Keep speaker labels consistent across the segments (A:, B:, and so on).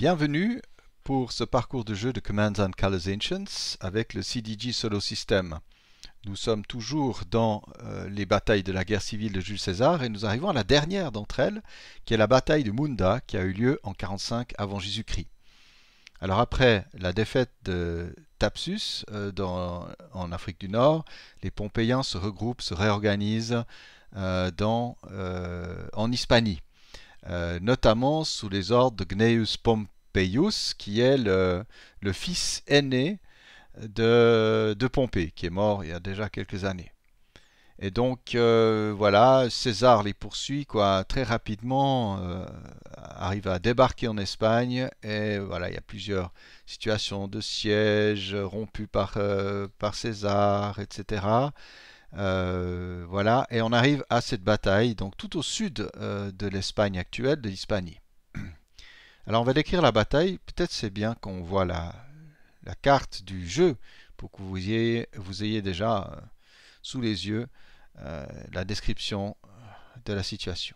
A: Bienvenue pour ce parcours de jeu de Commands and Ancients avec le CDG Solo System. Nous sommes toujours dans euh, les batailles de la guerre civile de Jules César et nous arrivons à la dernière d'entre elles, qui est la bataille de Munda, qui a eu lieu en 45 avant Jésus-Christ. Alors après la défaite de Tapsus euh, en Afrique du Nord, les Pompéiens se regroupent, se réorganisent euh, en Hispanie. Euh, notamment sous les ordres de Gnaeus Pompeius, qui est le, fils aîné de, Pompée, qui est mort il y a déjà quelques années. Et donc, euh, voilà, César les poursuit, quoi, très rapidement, euh, arrive à débarquer en Espagne, et voilà, il y a plusieurs situations de siège rompues par César, etc. Euh, voilà, et on arrive à cette bataille, donc tout au sud euh, de l'Espagne actuelle, de l'Hispanie. Alors on va décrire la bataille, peut-être c'est bien qu'on voit la, carte du jeu pour que vous ayez, déjà euh, sous les yeux la description de la situation.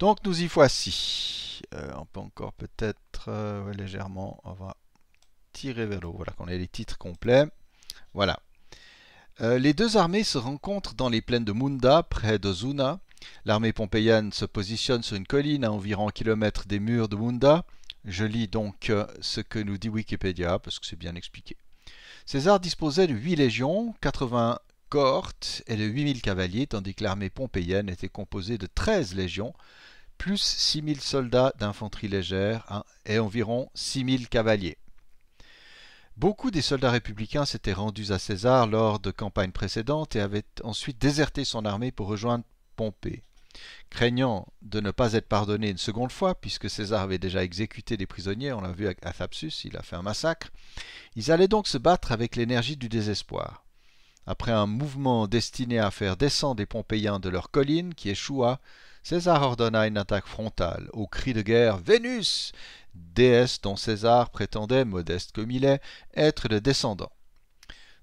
A: Donc nous y voici. on peut encore peut-être légèrement, on va tirer vers le haut, voilà qu'on ait les titres complets. Voilà. Euh, les deux armées se rencontrent dans les plaines de Munda, près de Zuna. L'armée pompéienne se positionne sur une colline à environ un des murs de Munda. Je lis donc euh, ce que nous dit Wikipédia, parce que c'est bien expliqué. César disposait de 8 légions, 80 cohortes et de 8000 cavaliers, tandis que l'armée pompéienne était composée de 13 légions, plus 6000 soldats d'infanterie légère hein, et environ 6000 cavaliers. Beaucoup des soldats républicains s'étaient rendus à César lors de campagnes précédentes et avaient ensuite déserté son armée pour rejoindre Pompée. Craignant de ne pas être pardonné une seconde fois, puisque César avait déjà exécuté des prisonniers, on l'a vu à Thapsus, il a fait un massacre, ils allaient donc se battre avec l'énergie du désespoir. Après un mouvement destiné à faire descendre les Pompéiens de leur colline, qui échoua, César ordonna une attaque frontale, au cri de guerre Vénus, déesse dont César prétendait, modeste comme il est, être le descendant.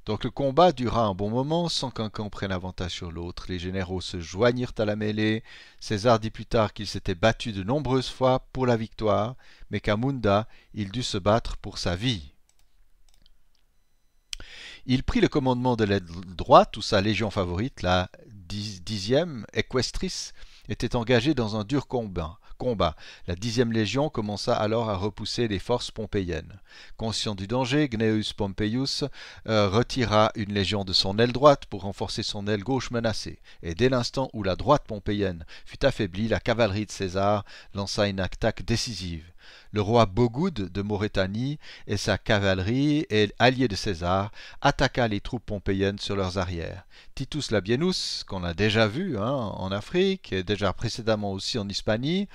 A: Donc le combat dura un bon moment sans qu'un camp prenne avantage sur l'autre. Les généraux se joignirent à la mêlée. César dit plus tard qu'il s'était battu de nombreuses fois pour la victoire, mais qu'à Munda, il dut se battre pour sa vie. Il prit le commandement de l'aide droite, ou sa légion favorite, la dixième Equestris, était engagé dans un dur combat. La dixième Légion commença alors à repousser les forces pompéiennes. Conscient du danger, Gnaeus Pompeius euh, retira une légion de son aile droite pour renforcer son aile gauche menacée. Et dès l'instant où la droite pompéienne fut affaiblie, la cavalerie de César lança une attaque décisive. Le roi Bogoud de Maurétanie et sa cavalerie, et allié de César, attaqua les troupes pompéiennes sur leurs arrières. Titus Labienus, qu'on a déjà vu hein, en Afrique, et déjà précédemment aussi en Hispanie,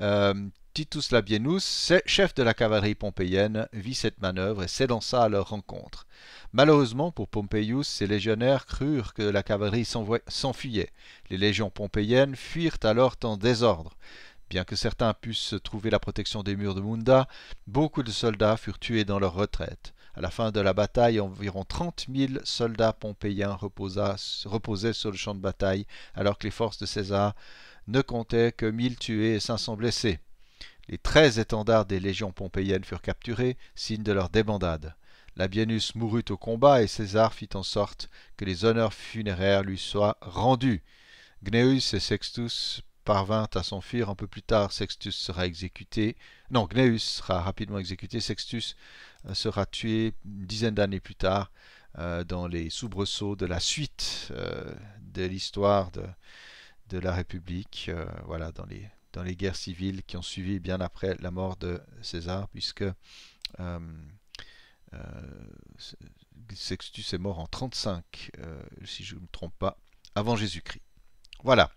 A: euh, Titus Labienus, chef de la cavalerie pompéienne, vit cette manœuvre et s'élança à leur rencontre. Malheureusement pour Pompeius, ses légionnaires crurent que la cavalerie s'enfuyait. Les légions pompéiennes fuirent alors en désordre. Bien que certains pussent trouver la protection des murs de Munda, beaucoup de soldats furent tués dans leur retraite. À la fin de la bataille, environ trente mille soldats pompéiens reposaient sur le champ de bataille, alors que les forces de César ne comptaient que 1000 tués et 500 blessés. Les 13 étendards des légions pompéiennes furent capturés, signe de leur débandade. Labienus mourut au combat et César fit en sorte que les honneurs funéraires lui soient rendus. Gnaeus et Sextus parvint à s'enfuir. Un peu plus tard, Sextus sera exécuté. Non, Gnaeus sera rapidement exécuté. Sextus euh, sera tué une dizaine d'années plus tard euh, dans les soubresauts de la suite euh, de l'histoire de, la République. voilà, dans les, dans les guerres civiles qui ont suivi bien après la mort de César, puisque Sextus est mort en 35, si je ne me trompe pas, avant Jésus-Christ. Voilà.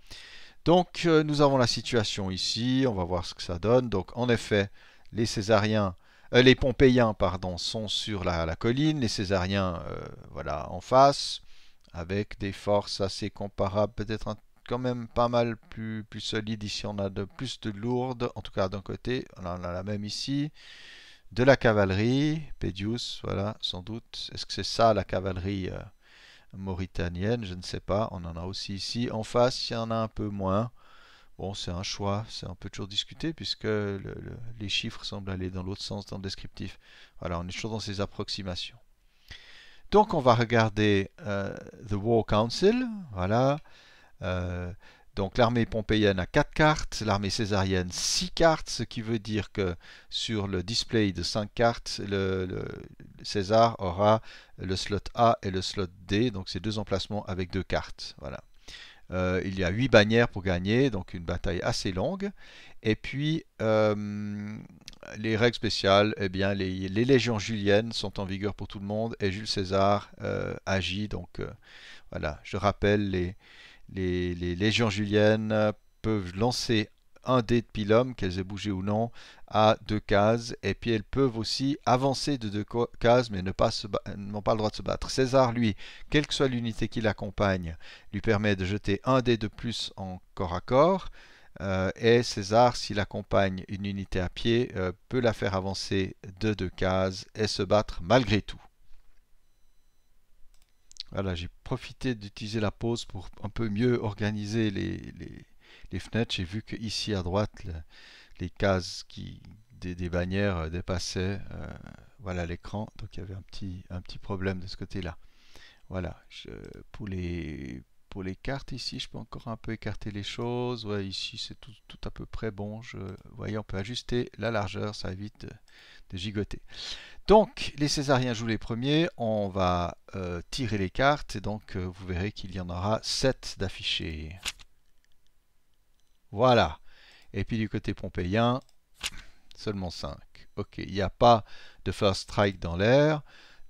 A: Donc euh, nous avons la situation ici, on va voir ce que ça donne. Donc en effet, les Césariens, euh, les Pompéiens pardon, sont sur la, colline, les Césariens euh, voilà, en face, avec des forces assez comparables, peut-être quand même pas mal plus, solides. Ici on a de plus de lourdes, en tout cas d'un côté, on a la même ici. De la cavalerie, Pédius, voilà, sans doute. Est-ce que c'est ça la cavalerie mauritanienne, je ne sais pas. On en a aussi ici. En face, il y en a un peu moins. Bon, c'est un choix, c'est un peu toujours discuté puisque les chiffres semblent aller dans l'autre sens dans le descriptif. Voilà, on est toujours dans ces approximations. Donc on va regarder euh, The War Council, voilà. Euh, donc l'armée pompéienne a 4 cartes, l'armée césarienne 6 cartes, ce qui veut dire que sur le display de 5 cartes, César aura le slot A et le slot D, donc ces deux emplacements avec deux cartes. Voilà. Euh, il y a 8 bannières pour gagner, donc une bataille assez longue. Et puis, euh, les règles spéciales, eh bien, les, légions juliennes sont en vigueur pour tout le monde et Jules César euh, agit. Donc, voilà, je rappelle les, les, légions juliennes peuvent lancer un dé de pilum, qu'elles aient bougé ou non, à deux cases. Et puis elles peuvent aussi avancer de deux cases, mais n'ont pas, pas, le droit de se battre. César, lui, quelle que soit l'unité qui l'accompagne, lui permet de jeter un dé de plus en corps à corps. Euh, et César, s'il accompagne une unité à pied, euh, peut la faire avancer de deux cases et se battre malgré tout. Voilà, j'ai profité d'utiliser la pause pour un peu mieux organiser les, fenêtres. J'ai vu que ici à droite, les cases qui, des, bannières euh, dépassaient euh, voilà l'écran. Donc il y avait un petit, un petit problème de ce côté-là. Voilà, je, pour, les, pour les cartes ici, je peux encore un peu écarter les choses. Ouais, ici, c'est tout, à peu près bon. Je, vous voyez, on peut ajuster la largeur, ça évite de gigoter. Donc les Césariens jouent les premiers, on va euh, tirer les cartes et donc euh, vous verrez qu'il y en aura 7 d'affichés. Voilà. Et puis du côté pompéien, seulement 5. Ok, il n'y a pas de first strike dans l'air,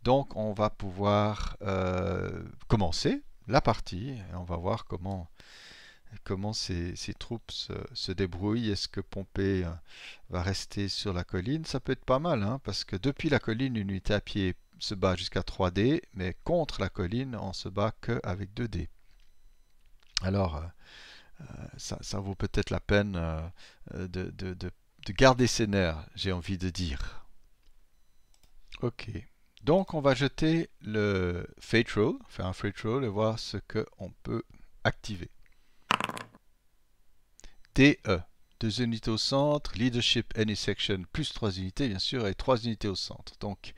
A: donc on va pouvoir euh, commencer la partie et on va voir comment comment ces, troupes se, débrouillent. Est-ce que Pompée euh, va rester sur la colline Ça peut être pas mal, hein, parce que depuis la colline, une unité à pied se bat jusqu'à 3D, mais contre la colline, on se bat qu'avec 2D. Alors, euh, euh, ça, vaut peut-être la peine de, de, garder ses nerfs, j'ai envie de dire. Ok. Donc, on va jeter le Fate Roll, faire un Fate Roll et voir ce qu'on peut activer. DE. Deux unités au centre, leadership any section plus trois unités bien sûr et trois unités au centre. Donc,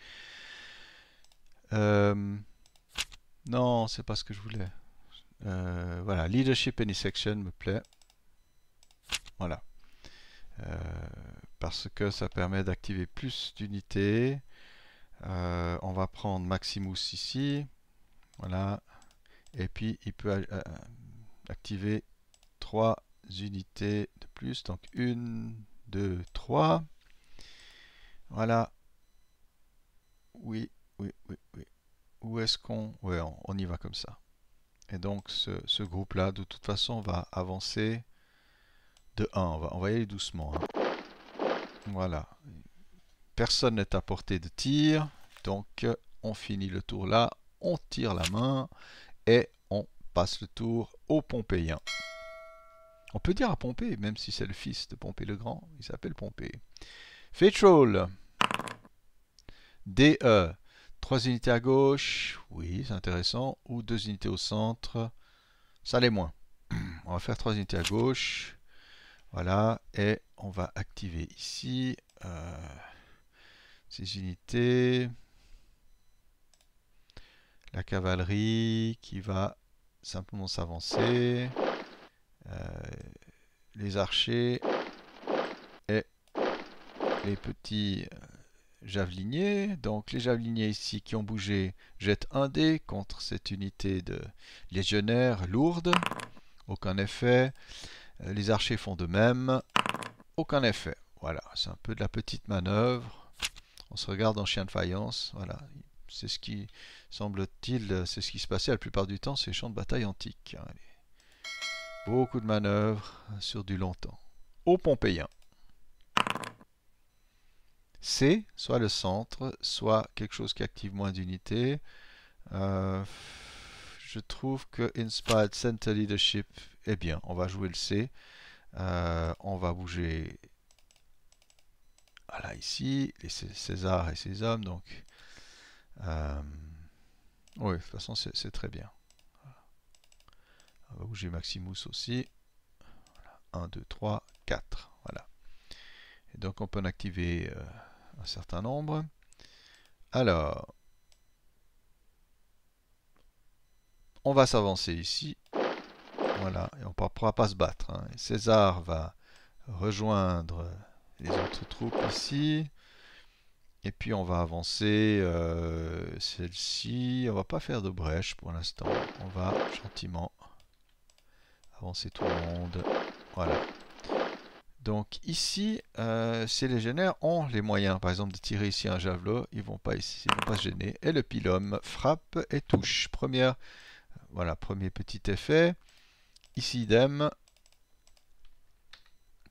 A: euh, non, c'est pas ce que je voulais. Euh, voilà, leadership any section me plaît. Voilà. Euh, parce que ça permet d'activer plus d'unités. on va prendre Maximus ici. Voilà. Et puis il peut activer 3 unités de plus. Donc 1, 2, 3. Voilà. Oui, oui, oui, oui. Où est-ce qu'on... Ouais, on, y va comme ça. Et donc ce, groupe-là, de toute façon, va avancer de 1. On va, on va y aller doucement. Hein. Voilà. Personne n'est à portée de tir. Donc on finit le tour là. On tire la main. Et on passe le tour au Pompéien. On peut dire à Pompée, même si c'est le fils de Pompée le Grand, il s'appelle Pompée. Fétrol. DE. Trois unités à gauche, oui, c'est intéressant. Ou deux unités au centre, ça l'est moins. On va faire trois unités à gauche. Voilà, et on va activer ici euh, ces unités. La cavalerie qui va simplement s'avancer. Euh, les archers et les petits euh, javeliniers. Donc les javeliniers ici qui ont bougé jettent un dé contre cette unité de légionnaire lourde. Aucun effet. Euh, les archers font de même. Aucun effet. Voilà, c'est un peu de la petite manœuvre. On se regarde en chien de faïence. Voilà, c'est ce qui, semble-t-il, c'est ce qui se passait la plupart du temps ces champs de bataille antiques. Allez. Hein, Beaucoup de manœuvres sur du longtemps. Au pompéien. C, soit le centre, soit quelque chose qui active moins d'unités. Euh, je trouve que Inspired Center Leadership est eh bien. On va jouer le C. Euh, on va bouger voilà ici, les César et ses hommes. Donc, euh, oui, de toute façon, c'est très bien va ah, bouger bah, Maximus aussi. 1, 2, 3, 4. Voilà. Et donc on peut en activer euh, un certain nombre. Alors, on va s'avancer ici. Voilà, et on ne pourra pas se battre. Hein. César va rejoindre les autres troupes ici. Et puis on va avancer euh, celle-ci. On va pas faire de brèche pour l'instant. On va gentiment Avancer tout le monde. Voilà. Donc ici, euh, ces légionnaires ont les moyens, par exemple, de tirer ici un javelot. Ils vont pas ici, ils vont pas se gêner. Et le pilum frappe et touche. Première, voilà, premier petit effet. Ici, idem.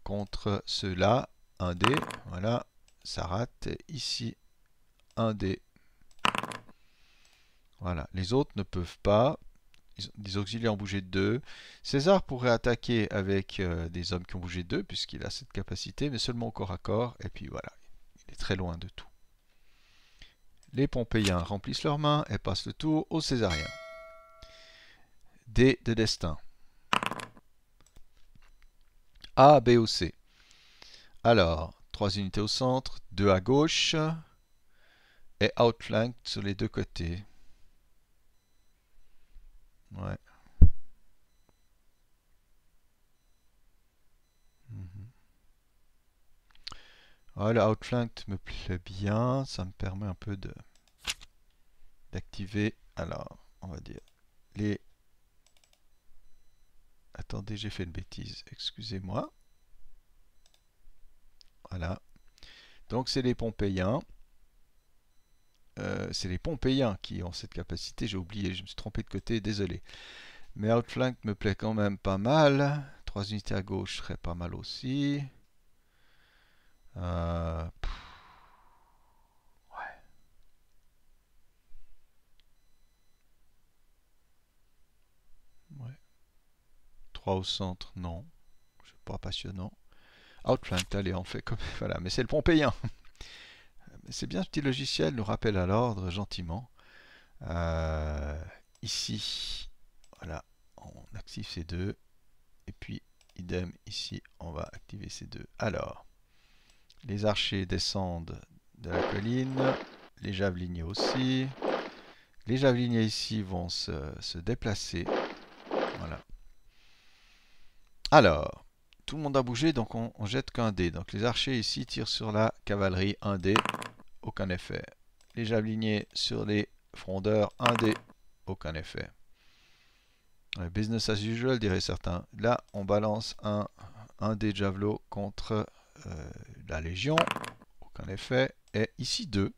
A: Contre ceux-là, un dé. Voilà, ça rate. ici, un dé. Voilà, les autres ne peuvent pas. Des auxiliaires ont bougé de deux. César pourrait attaquer avec euh, des hommes qui ont bougé de puisqu'il a cette capacité, mais seulement au corps à corps. Et puis voilà, il est très loin de tout. Les Pompéiens remplissent leurs mains et passent le tour aux Césariens. D de destin. A, B ou C. Alors, trois unités au centre, deux à gauche, et outflanked sur les deux côtés. Ouais. voilà mhm. Outflank le Outflank me plaît bien, ça me permet un peu de d'activer, alors, on va dire, les... Attendez, j'ai fait une bêtise, excusez-moi. Voilà. Donc c'est les Pompéiens. Euh, c'est les Pompéiens qui ont cette capacité. J'ai oublié, je me suis trompé de côté, désolé. Mais Outflank me plaît quand même pas mal. Trois unités à gauche serait pas mal aussi. Euh, ouais. Ouais. 3 au centre, non. C'est pas passionnant. Outflank, allez, on fait comme. Voilà, mais c'est le Pompéien c'est bien ce petit logiciel nous rappelle à l'ordre gentiment. Euh, ici, voilà, on active ces deux. Et puis, idem ici, on va activer ces deux. Alors, les archers descendent de la colline, les javeliniers aussi. Les javeliniers ici vont se, déplacer. Voilà. Alors, tout le monde a bougé, donc on, on jette qu'un dé. Donc les archers ici tirent sur la cavalerie un dé aucun effet. Les javeliniers sur les frondeurs, un dé, aucun effet. Business as usual, dirait certains. Là, on balance un, un des javelot contre euh, la Légion, aucun effet. Et ici, deux.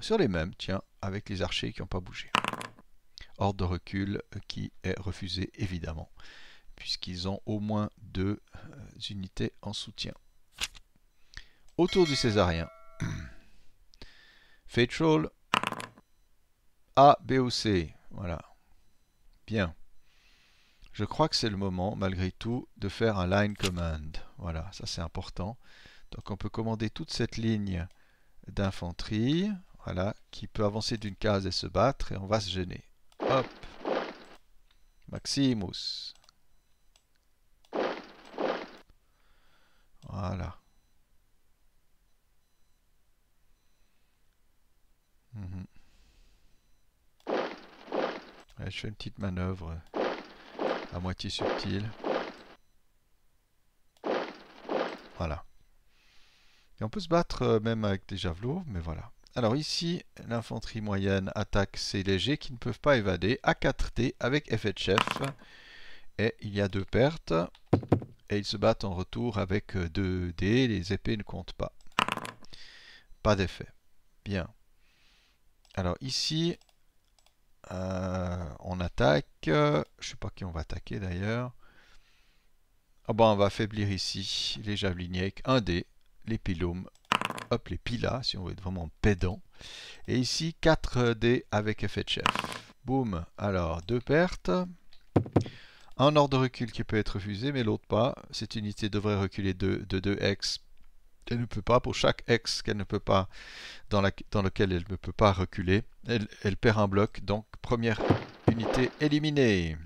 A: Sur les mêmes, tiens, avec les archers qui n'ont pas bougé. Ordre de recul euh, qui est refusé, évidemment, puisqu'ils ont au moins deux euh, unités en soutien. Autour du Césarien. Fetchall A, B ou C. Voilà. Bien. Je crois que c'est le moment, malgré tout, de faire un line command. Voilà, ça c'est important. Donc on peut commander toute cette ligne d'infanterie, voilà, qui peut avancer d'une case et se battre, et on va se gêner. Hop Maximus Voilà. je fais une petite manœuvre euh, à moitié subtile. Voilà. Et on peut se battre euh, même avec des javelots, mais voilà. Alors ici, l'infanterie moyenne attaque ces légers qui ne peuvent pas évader à 4T avec effet de chef. Et il y a deux pertes. Et ils se battent en retour avec 2D. Euh, Les épées ne comptent pas. Pas d'effet. Bien. Alors ici, euh, on attaque. Je sais pas qui on va attaquer d'ailleurs. Ah bah, on va affaiblir ici les javeliniers un d les pilums, hop, les pilas, si on veut être vraiment pédant. Et ici, 4D avec effet de chef. Boum, alors, deux pertes. Un ordre de recul qui peut être refusé, mais l'autre pas. Cette unité devrait reculer de, de 2x elle ne peut pas, pour chaque ex qu'elle ne peut pas, dans, la, dans, lequel elle ne peut pas reculer, elle, perd un bloc, donc première unité éliminée.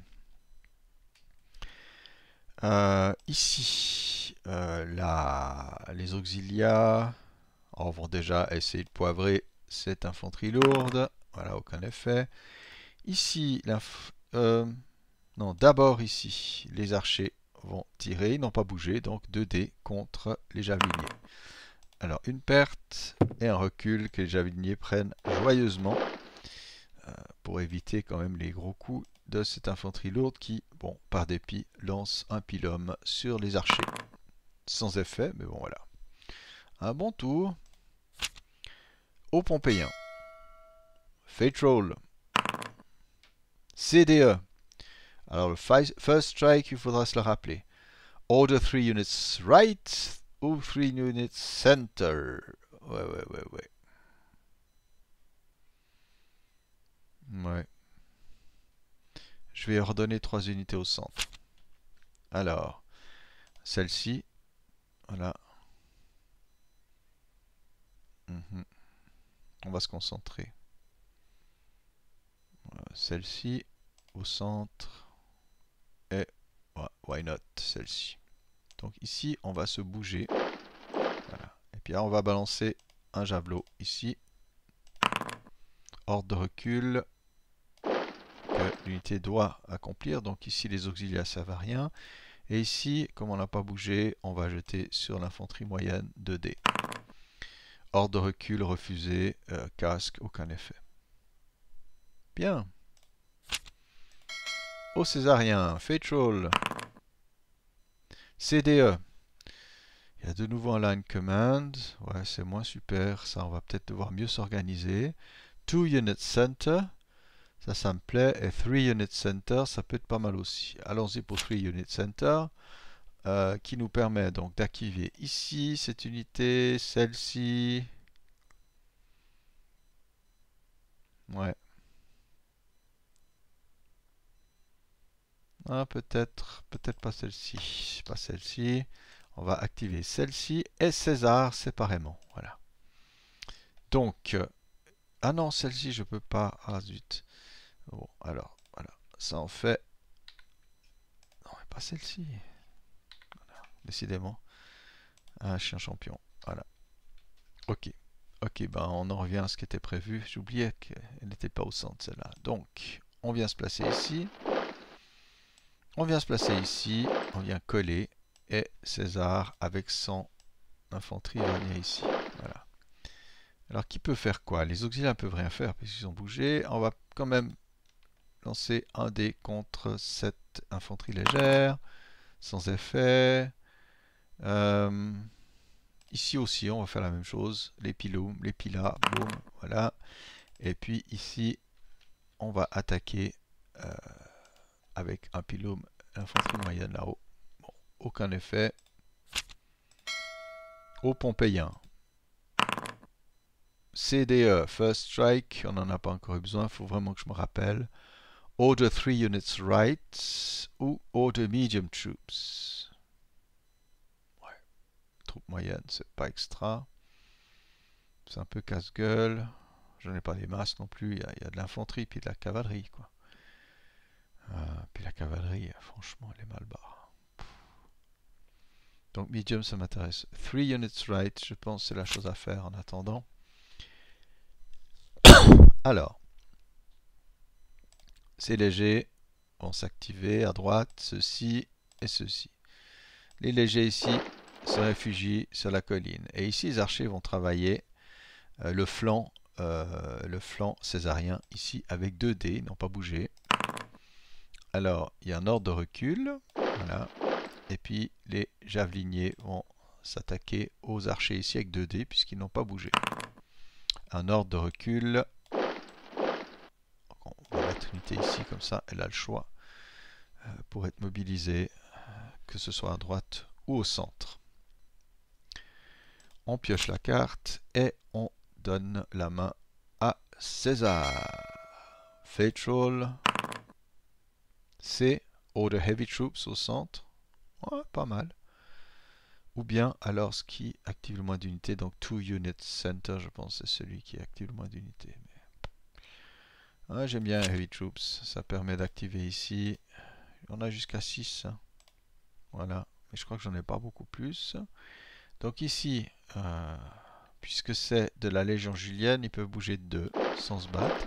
A: Euh, ici, euh, les auxiliaires oh, vont déjà essayer de poivrer cette infanterie lourde. Voilà, aucun effet. Ici, euh, non, d'abord ici, les archers vont tirer. Ils n'ont pas bougé, donc 2D contre les javeliniers. Alors une perte et un recul que les javeliniers prennent joyeusement euh, pour éviter quand même les gros coups de cette infanterie lourde qui, bon, par dépit, lance un pilum sur les archers. Sans effet, mais bon voilà. Un bon tour aux Pompéiens. Fate Roll. CDE. Alors le first strike, il faudra se le rappeler. Order three units right ou three units center. Ouais, ouais, ouais, ouais. Ouais. Je vais ordonner trois unités au centre. Alors, celle-ci, voilà. Mhm. On va se concentrer. celle-ci au centre. Et why not celle-ci. Donc ici, on va se bouger. Et puis on va balancer un javelot ici. hors de recul que l'unité doit accomplir. Donc ici, les auxiliaires ça va rien. Et ici, comme on n'a pas bougé, on va jeter sur l'infanterie moyenne 2D. hors de recul refusé, euh, casque, aucun effet. Bien césarien, Fatrol. CDE. Il y a de nouveau un line command. Ouais, c'est moins super. Ça, on va peut-être devoir mieux s'organiser. 2 unit center. Ça, ça me plaît. Et 3 unit center, ça peut être pas mal aussi. Allons-y pour 3 unit center. Euh, qui nous permet donc d'activer ici cette unité, celle-ci. Ouais, Ah, peut-être, peut-être pas celle-ci, pas celle-ci. On va activer celle-ci et César séparément. Voilà. Donc, euh, ah non, celle-ci je peux pas. Ah zut. Bon, alors, voilà. Ça en fait. Non, mais pas celle-ci. Décidément, un chien champion. Voilà. Ok. Ok, ben on en revient à ce qui était prévu. J'oubliais qu'elle n'était pas au centre celle-là. Donc, on vient se placer ici. On vient se placer ici, on vient coller, et César avec son infanterie va venir ici. Voilà. Alors qui peut faire quoi Les auxiliaires ne peuvent rien faire parce qu'ils ont bougé. On va quand même lancer un dé contre cette infanterie légère, sans effet. Euh, ici aussi, on va faire la même chose. Les les pilas, boum, voilà. Et puis ici, on va attaquer... Euh, avec un pilum l'infanterie moyenne là-haut. Bon, aucun effet. Au Pompéien. CDE, First Strike, on n'en a pas encore eu besoin, il faut vraiment que je me rappelle. Order 3 Units Right ou Order Medium Troops. Ouais, troupes moyennes, c'est pas extra. C'est un peu casse-gueule. Je n'ai pas les masses non plus, il y, a, y a de l'infanterie puis de la cavalerie, quoi. Ah, puis la cavalerie, franchement, elle est mal barre. Donc medium, ça m'intéresse. 3 units right, je pense c'est la chose à faire en attendant. Alors, ces légers vont s'activer à droite, ceci et ceci. Les légers ici se réfugient sur la colline. Et ici, les archers vont travailler euh, le flanc euh, le flanc césarien ici avec 2 dés, ils n'ont pas bougé. Alors, il y a un ordre de recul. Et puis, les javeliniers vont s'attaquer aux archers ici avec 2D puisqu'ils n'ont pas bougé. Un ordre de recul. On va la trinité ici, comme ça, elle a le choix euh, pour être mobilisée, que ce soit à droite ou au centre. On pioche la carte et on donne la main à César. Fatal. C, Order Heavy Troops au centre. pas mal. Ou bien alors ce qui active le moins d'unités, donc Two Unit Center, je pense, c'est celui qui active le moins d'unités. J'aime bien Heavy Troops, ça permet d'activer ici. On a jusqu'à 6. Hein. Voilà, mais je crois que j'en ai pas beaucoup plus. Donc ici, euh, puisque c'est de la Légion Julienne, ils peuvent bouger de 2 sans se battre.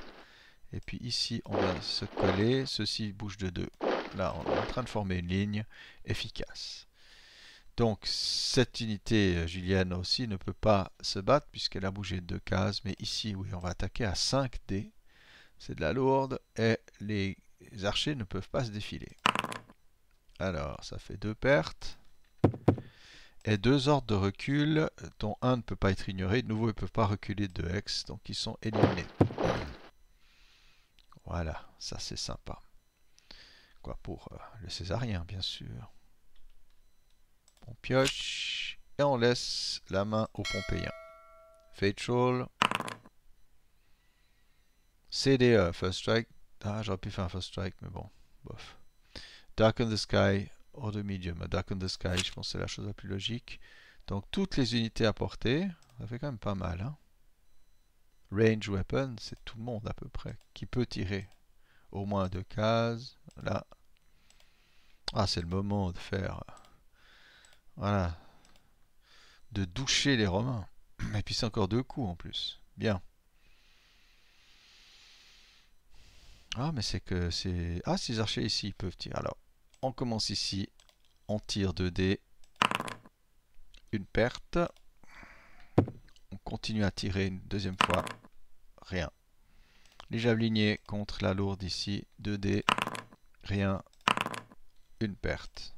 A: Et puis ici, on va se coller. Ceci bouge de deux. Là, on est en train de former une ligne efficace. Donc cette unité euh, Julienne aussi ne peut pas se battre puisqu'elle a bougé de deux cases. Mais ici, oui, on va attaquer à 5 dés. C'est de la lourde et les archers ne peuvent pas se défiler. Alors, ça fait deux pertes. Et deux ordres de recul, dont un ne peut pas être ignoré. De nouveau, ils ne peuvent pas reculer de x, hex, donc ils sont éliminés. Voilà, ça c'est sympa. Quoi pour euh, le césarien, bien sûr. On pioche et on laisse la main au pompéien. Fatal. CDE, First Strike. Ah, j'aurais pu faire un First Strike, mais bon, bof. Darken the Sky, or the Medium. on the Sky, je pense que c'est la chose la plus logique. Donc toutes les unités apportées, ça fait quand même pas mal. Hein. Range weapon, c'est tout le monde à peu près qui peut tirer au moins deux cases. Là. Ah, c'est le moment de faire. Voilà. De doucher les Romains. Et puis c'est encore deux coups en plus. Bien. Ah, mais c'est que c'est. Ah, ces archers ici, ils peuvent tirer. Alors, on commence ici. On tire 2 dés. Une perte. On continue à tirer une deuxième fois rien. Les javeliniers contre la lourde ici, 2D, rien, une perte.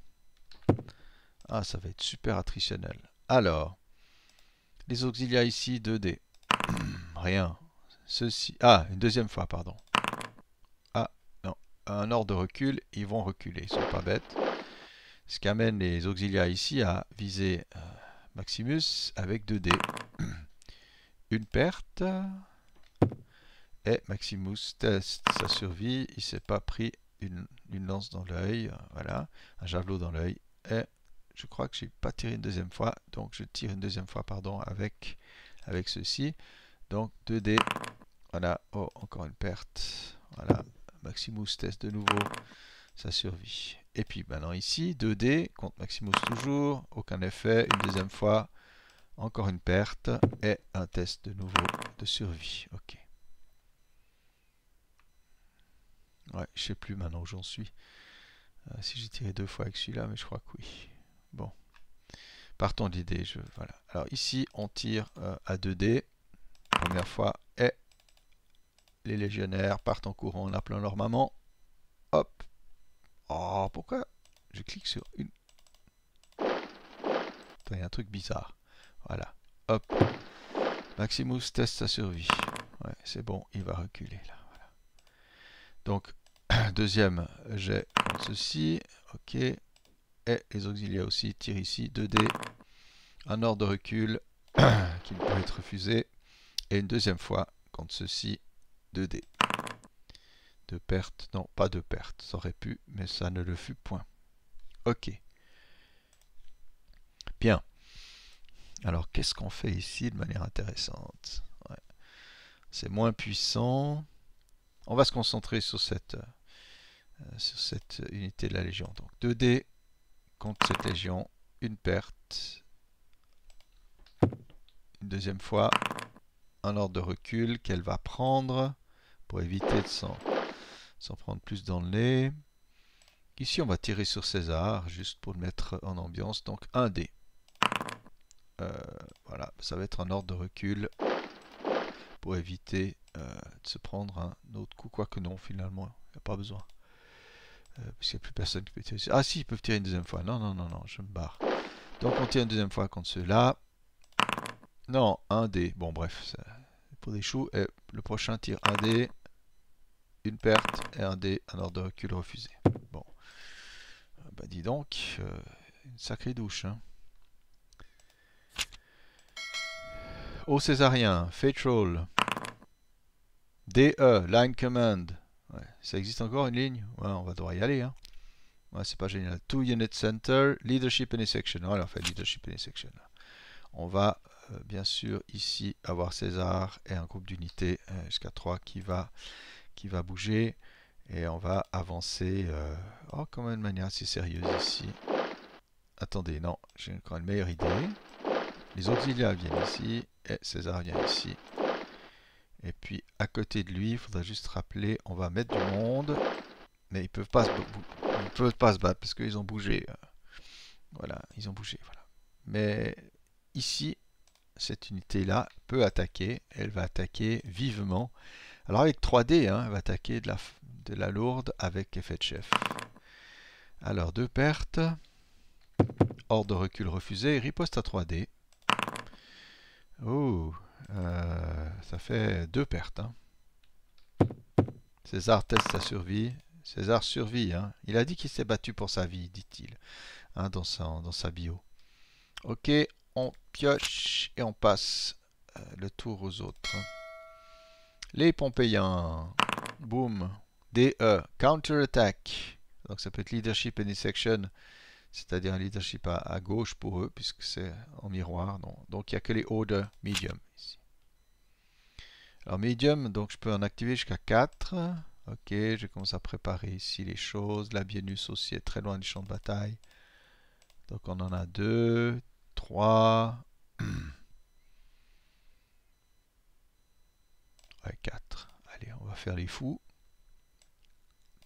A: Ah, ça va être super attritionnel. Alors, les auxiliaires ici, 2D, rien. Ceci, ah, une deuxième fois, pardon. Ah, non, un ordre de recul, ils vont reculer, ils sont pas bêtes. Ce qui amène les auxiliaires ici à viser euh, Maximus avec 2D. une perte, et Maximus teste sa survie. Il s'est pas pris une, lance dans l'œil. Voilà, un javelot dans l'œil. Et je crois que j'ai pas tiré une deuxième fois. Donc je tire une deuxième fois, pardon, avec, avec ceci. Donc 2D. Voilà, oh, encore une perte. Voilà, Maximus teste de nouveau sa survie. Et puis maintenant ici, 2D, contre Maximus toujours, aucun effet, une deuxième fois, encore une perte, et un test de nouveau de survie. Je je sais plus maintenant où j'en suis. Euh, si j'ai tiré deux fois avec celui-là, mais je crois que oui. Bon. Partons d'idée. Voilà. Alors ici, on tire euh, à 2D. Première fois. Et eh, les légionnaires partent en courant en appelant leur maman. Hop. Oh, pourquoi je clique sur une... Il y a un truc bizarre. Voilà. Hop. Maximus teste sa survie. c'est bon, il va reculer Donc, Deuxième, j'ai ceci. OK. Et les auxiliaires aussi tirent ici 2D. Un ordre de recul qui ne peut être refusé. Et une deuxième fois contre ceci 2D. De perte. Non, pas de perte. Ça aurait pu, mais ça ne le fut point. OK. Bien. Alors, qu'est-ce qu'on fait ici de manière intéressante C'est moins puissant. On va se concentrer sur cette euh, euh, sur cette unité de la Légion. Donc 2 dés contre cette Légion, une perte. Une deuxième fois, un ordre de recul qu'elle va prendre pour éviter de s'en prendre plus dans le nez. Ici, on va tirer sur César, juste pour le mettre en ambiance. Donc 1 dé. Euh, voilà, ça va être un ordre de recul pour éviter euh, de se prendre un autre coup. Quoique non, finalement, il n'y a pas besoin. Euh, parce qu'il n'y a plus personne qui peut tirer. Ah si, ils peuvent tirer une deuxième fois. Non, non, non, non, je me barre. Donc on tire une deuxième fois contre ceux-là. Non, un dé. Bon, bref, pour des choux. le prochain tire un d une perte et un dé, un ordre de recul refusé. Bon. Ah, bah dis donc, euh, une sacrée douche. Hein. Au Césarien, fait Roll. DE, Line Command. Ça existe encore une ligne Ouais, on va devoir y aller. Hein. c'est pas génial. Two Unit Center, Leadership and Section. Leadership Section. On va euh, bien sûr ici avoir César et un groupe d'unités euh, jusqu'à 3 qui va, qui va bouger. Et on va avancer. Euh, oh, quand même, de manière assez sérieuse ici. Attendez, non, j'ai encore une meilleure idée. Les auxiliaires viennent ici et César vient ici. Et puis à côté de lui, il faudra juste rappeler, on va mettre du monde. Mais ils peuvent pas peuvent pas se battre parce qu'ils ont bougé. Voilà, ils ont bougé. Voilà. Mais ici, cette unité-là peut attaquer. Elle va attaquer vivement. Alors avec 3D, hein, elle va attaquer de la, de la lourde avec effet de chef. Alors deux pertes. Hors de recul refusé. Riposte à 3D. Oh, euh, ça fait deux pertes. Hein. César teste sa survie. César survit. Hein. Il a dit qu'il s'est battu pour sa vie, dit-il, hein, dans, dans, sa, bio. Ok, on pioche et on passe euh, le tour aux autres. Les Pompéiens. Boom. DE. Counter-attack. Donc ça peut être leadership and section c'est-à-dire un leadership à, gauche pour eux, puisque c'est en miroir. Donc il n'y a que les hauts de medium ici. Alors medium, donc je peux en activer jusqu'à 4. Ok, je commence à préparer ici les choses. La bienus aussi est très loin du champ de bataille. Donc on en a 2, 3, 4. Allez, on va faire les fous.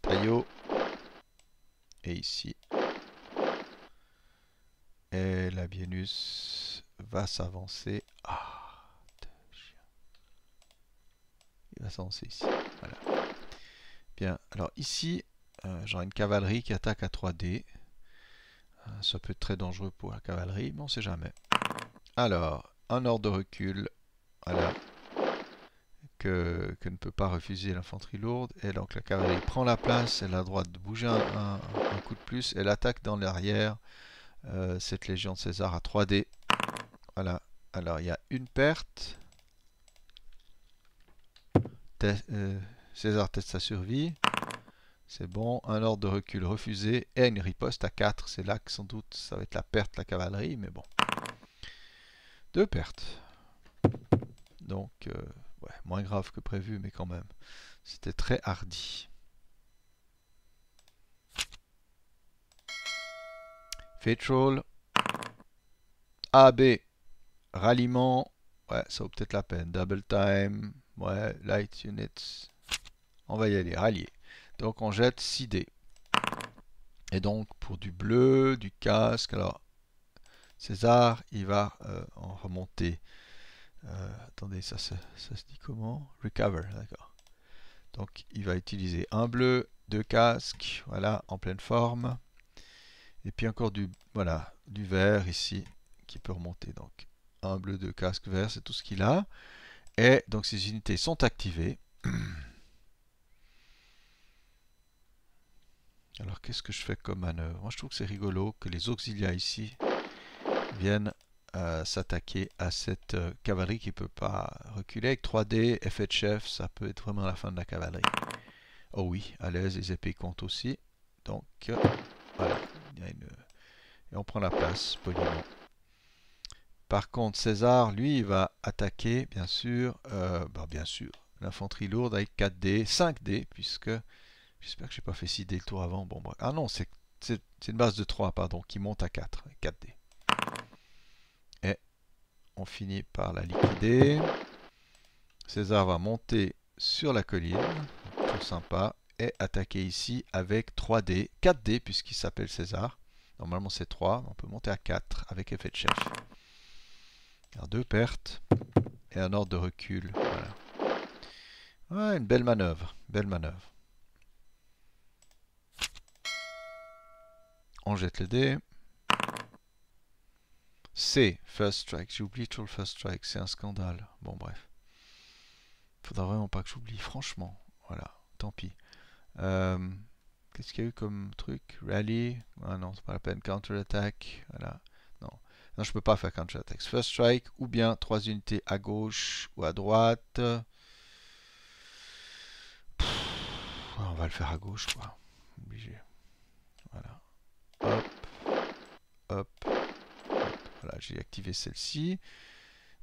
A: Taillot. Et ici, et la Bienus va s'avancer. Ah, Il va s'avancer ici. Voilà. Bien, alors ici, euh, une cavalerie qui attaque à 3D. Euh, ça peut être très dangereux pour la cavalerie, mais on sait jamais. Alors, un ordre de recul. Voilà. Que, ne peut pas refuser l'infanterie lourde. Et donc la cavalerie prend la place, elle a le droit de bouger un coup de plus, elle attaque dans l'arrière euh, cette Légion de César à 3D. Voilà. Alors, il y a une perte. Euh, César teste sa survie. C'est bon. Un ordre de recul refusé et une riposte à 4. C'est là que sans doute ça va être la perte, la cavalerie, mais bon. Deux pertes. Donc, euh, moins grave que prévu, mais quand même. C'était très hardi. A, AB. Ralliement. Ouais, ça vaut peut-être la peine. Double time. Ouais, light units. On va y aller, rallier. Donc on jette 6 d Et donc pour du bleu, du casque, alors César, il va euh, en remonter. Euh, attendez, ça, ça, se dit comment Recover, d'accord. Donc il va utiliser un bleu, deux casques, voilà, en pleine forme. Et puis encore du, voilà, du vert ici qui peut remonter. Donc un bleu, de casque, vert, c'est tout ce qu'il a. Et donc ces unités sont activées. Alors qu'est-ce que je fais comme manœuvre Moi je trouve que c'est rigolo que les auxiliaires ici viennent euh, s'attaquer à cette euh, cavalerie qui ne peut pas reculer. Avec 3D, effet de chef, ça peut être vraiment la fin de la cavalerie. Oh oui, à l'aise, les épées comptent aussi. Donc euh, voilà, et on prend la place, poliment. Par contre, César, lui, il va attaquer, bien sûr, euh, bah, bien sûr, l'infanterie lourde avec 4D, 5D, puisque... J'espère que j'ai pas fait 6D le tour avant. Bon, ah non, c'est une base de 3, pardon, qui monte à 4, 4D. Et on finit par la liquider. César va monter sur la colline, tout sympa est attaqué ici avec 3D, 4D puisqu'il s'appelle César. Normalement c'est 3, on peut monter à 4 avec effet de chef. Alors deux pertes et un ordre de recul. Voilà. Ouais, une belle manœuvre, belle manœuvre. On jette les dés. C, first strike. J'oublie tout le first strike, c'est un scandale. Bon bref. Faudra vraiment pas que j'oublie, franchement. Voilà, tant pis. Euh, qu'est-ce qu'il y a eu comme truc Rally Ah non, c'est pas la peine. Counter-attack. Voilà. Non. Non, je peux pas faire counter-attack. First strike ou bien trois unités à gauche ou à droite. on va le faire à gauche, quoi. Obligé. Voilà. Hop. Hop. hop. Voilà, j'ai activé celle-ci.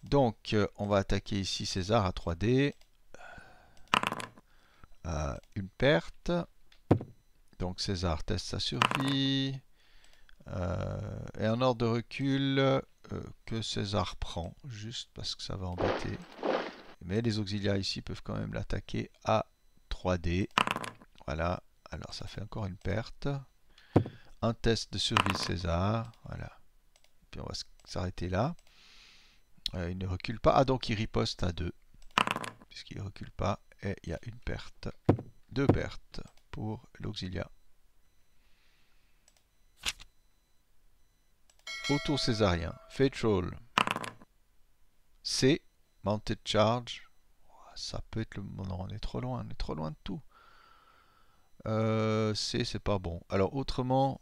A: Donc, euh, on va attaquer ici César à 3D. Euh, une perte. Donc César teste sa survie. Euh, et un ordre de recul euh, que César prend, juste parce que ça va embêter. Mais les auxiliaires ici peuvent quand même l'attaquer à 3D. Voilà, alors ça fait encore une perte. Un test de survie de César, voilà. Puis on va s'arrêter là. il ne recule pas. Ah donc il riposte à 2. Puisqu'il ne recule pas et il y a une perte, deux pertes pour l'auxilia. Autour césarien, troll. C, Mounted Charge. Ça peut être le... Non, on est trop loin, on est trop loin de tout. Euh, C, c'est pas bon. Alors autrement,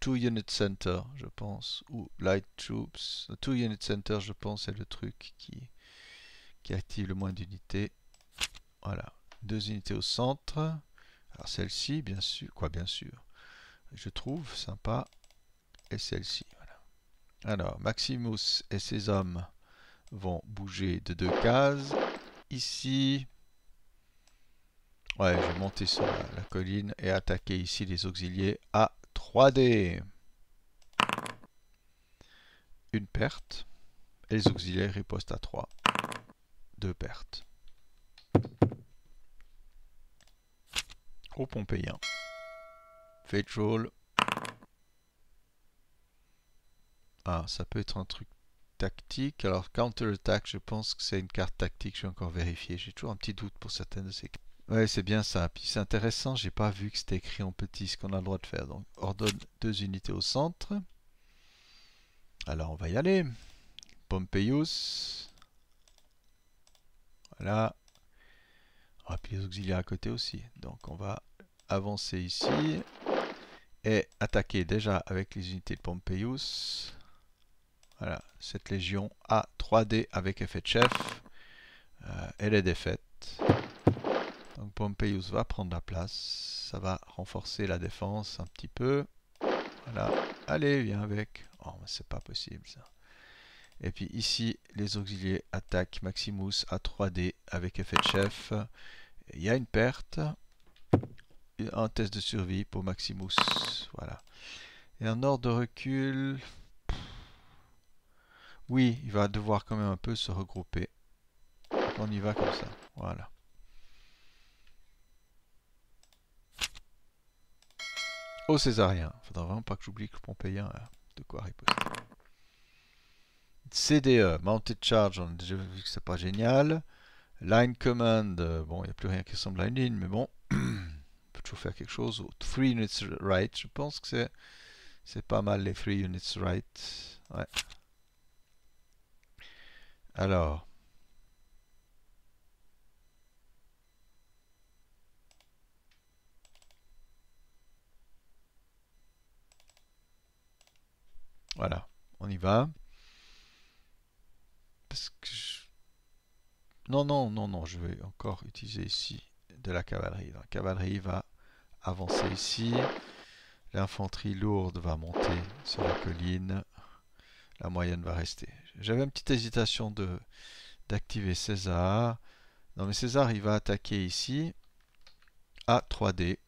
A: Two Unit Center, je pense, ou Light Troops. Two Unit Center, je pense, c'est le truc qui, qui active le moins d'unités. Voilà, deux unités au centre. Alors celle-ci, bien sûr, quoi bien sûr, je trouve sympa, et celle-ci. Voilà. Alors, Maximus et ses hommes vont bouger de deux cases. Ici, ouais, je vais monter sur la, colline et attaquer ici les auxiliaires à 3D. Une perte, et les auxiliaires ripostent à 3. Deux pertes. pompéien Fetchall. Ah, ça peut être un truc tactique. Alors, counter-attack, je pense que c'est une carte tactique. Je vais encore vérifier. J'ai toujours un petit doute pour certaines de ces cartes. Ouais, c'est bien ça. Puis c'est intéressant, j'ai pas vu que c'était écrit en petit ce qu'on a le droit de faire. Donc, ordonne deux unités au centre. Alors, on va y aller. Pompeius. Voilà. Ah, puis auxiliaires à côté aussi. Donc, on va avancer ici et attaquer déjà avec les unités de Pompeius. Voilà, cette légion a 3D avec effet de chef. elle euh, est défaite. Donc Pompeius va prendre la place. Ça va renforcer la défense un petit peu. Voilà. Allez, viens avec. Oh, mais c'est pas possible ça. Et puis ici, les auxiliaires attaquent Maximus à 3D avec effet de chef. Il y a une perte un test de survie pour Maximus. Voilà. Et un ordre de recul. Oui, il va devoir quand même un peu se regrouper. On y va comme ça. Voilà. Au Césarien. Faudra vraiment pas que j'oublie que le Pompéien de quoi riposter. CDE, Mounted Charge, on a déjà vu que c'est pas génial. Line Command, euh, bon, il n'y a plus rien qui ressemble à une ligne, mais bon faire quelque chose, au 3 units right, je pense que c'est pas mal les 3 units right. Alors. Voilà, on y va. Parce que Non, non, non, non, je vais encore utiliser ici de la cavalerie. La cavalerie va avancer ici. L'infanterie lourde va monter sur la colline. La moyenne va rester. J'avais une petite hésitation de d'activer César. Non mais César, il va attaquer ici. À ah, 3D.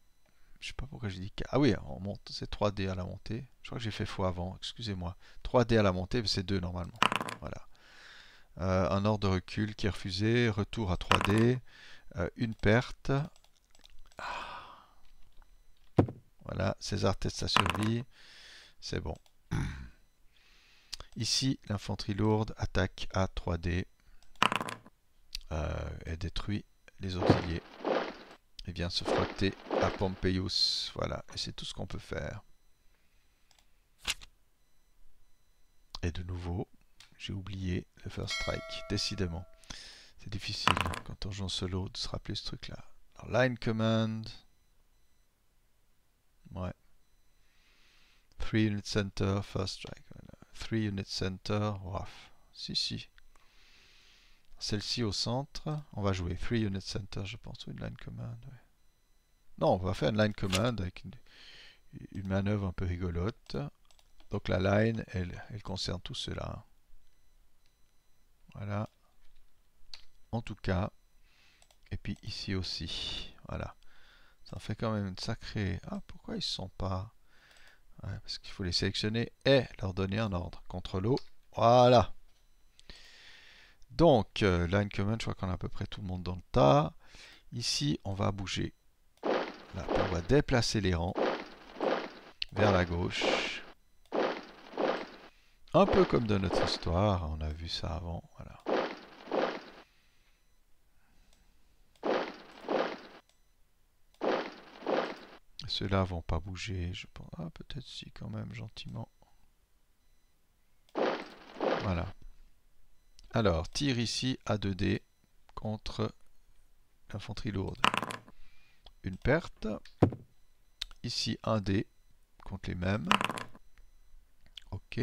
A: Je sais pas pourquoi j'ai dit Ah oui, on monte. C'est 3D à la montée. Je crois que j'ai fait faux avant. Excusez-moi. 3D à la montée, c'est 2 normalement. Voilà. Euh, un ordre de recul qui est refusé. Retour à 3D. Euh, une perte. Ah. Voilà, César teste sa survie. C'est bon. Ici, l'infanterie lourde attaque à 3D elle euh, et détruit les auxiliers. Et vient se frotter à Pompeius. Voilà, et c'est tout ce qu'on peut faire. Et de nouveau, j'ai oublié le first strike, décidément. C'est difficile quand on joue en solo de se rappeler ce truc-là. Line command, Ouais. 3 unit center, first strike. 3 unit center, rough. Si, si. Celle-ci au centre. On va jouer 3 unit center, je pense, ou une line command. Non, on va faire une line command avec une, une manœuvre un peu rigolote. Donc la line, elle, elle concerne tout cela. Voilà. En tout cas. Et puis ici aussi. Voilà. Ça fait quand même une sacrée... Ah, pourquoi ils ne sont pas... parce qu'il faut les sélectionner et leur donner un ordre. Contre l'eau. voilà. Donc, euh, line command, je crois qu'on a à peu près tout le monde dans le tas. Ici, on va bouger. on va déplacer les rangs vers la gauche. Un peu comme dans notre histoire, on a vu ça avant. là vont pas bouger, je pense. Ah, peut-être si, quand même, gentiment. Voilà. Alors, tire ici à 2D contre l'infanterie lourde. Une perte. Ici, un d contre les mêmes. Ok.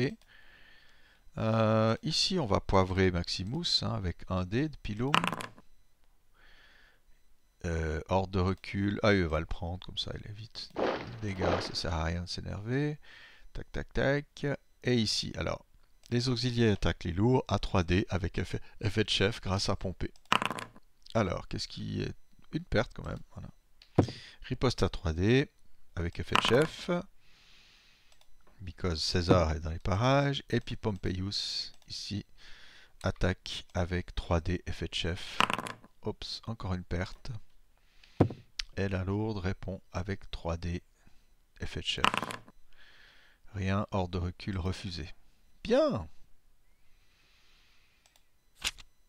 A: Euh, ici, on va poivrer Maximus hein, avec un d de pilum. Euh, hors de recul. Ah, va le prendre, comme ça, il évite dégâts. Ça sert à rien de s'énerver. Tac, tac, tac. Et ici, alors, les auxiliaires attaquent les lourds à 3D avec effet, de chef grâce à Pompée Alors, qu'est-ce qui est Une perte quand même, voilà. Riposte à 3D avec effet de chef. Because César est dans les parages. Et puis Pompeius, ici, attaque avec 3D effet de chef. Oups, encore une perte la lourde répond avec 3D, effet de Rien hors de recul refusé. Bien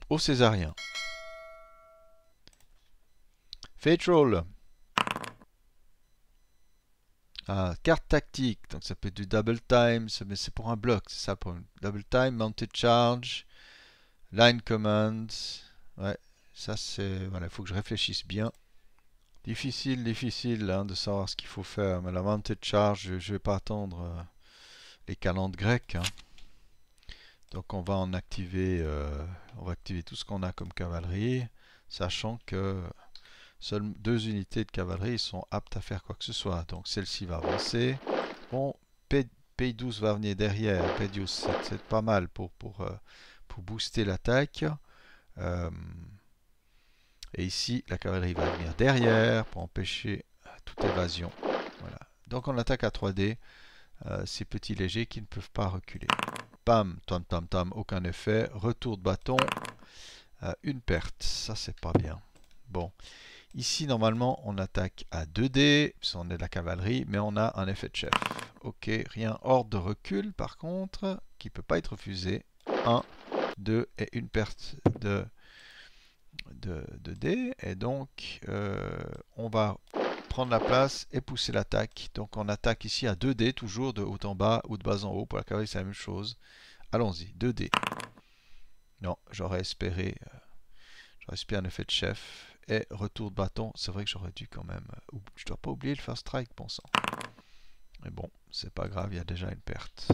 A: Au césarien. Fait roll. Ah, carte tactique, donc ça peut être du double time, mais c'est pour un bloc, c'est ça pour double time, mounted charge, line command, ouais, ça c'est, voilà, il faut que je réfléchisse bien. Difficile, difficile hein, de savoir ce qu'il faut faire. Mais la montée de charge, je ne vais pas attendre euh, les calendes grecques. Hein. Donc on va en activer, euh, on va activer tout ce qu'on a comme cavalerie, sachant que seules deux unités de cavalerie sont aptes à faire quoi que ce soit. Donc celle-ci va avancer. Bon, P12 va venir derrière. P12, c'est pas mal pour, pour, euh, pour booster l'attaque. Et ici, la cavalerie va venir derrière pour empêcher euh, toute évasion. Voilà. Donc on attaque à 3D euh, ces petits légers qui ne peuvent pas reculer. Pam, tam tam tam, aucun effet. Retour de bâton, euh, une perte. Ça, c'est pas bien. Bon, ici, normalement, on attaque à 2D, on est de la cavalerie, mais on a un effet de chef. Ok, rien hors de recul, par contre, qui peut pas être refusé. 1, 2 et une perte de de, de D. Et donc, euh, on va prendre la place et pousser l'attaque. Donc, on attaque ici à 2D, toujours de haut en bas ou de bas en haut. Pour la cavalerie, c'est la même chose. Allons-y, 2D. Non, j'aurais espéré, euh, j'aurais espéré un effet de chef. Et retour de bâton, c'est vrai que j'aurais dû quand même... Euh, je dois pas oublier le first strike, pensant Mais bon, c'est pas grave, il y a déjà une perte.